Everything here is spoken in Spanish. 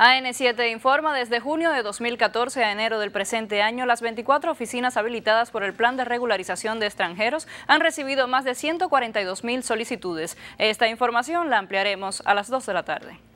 AN7 informa desde junio de 2014 a enero del presente año, las 24 oficinas habilitadas por el Plan de Regularización de Extranjeros han recibido más de 142 mil solicitudes. Esta información la ampliaremos a las 2 de la tarde.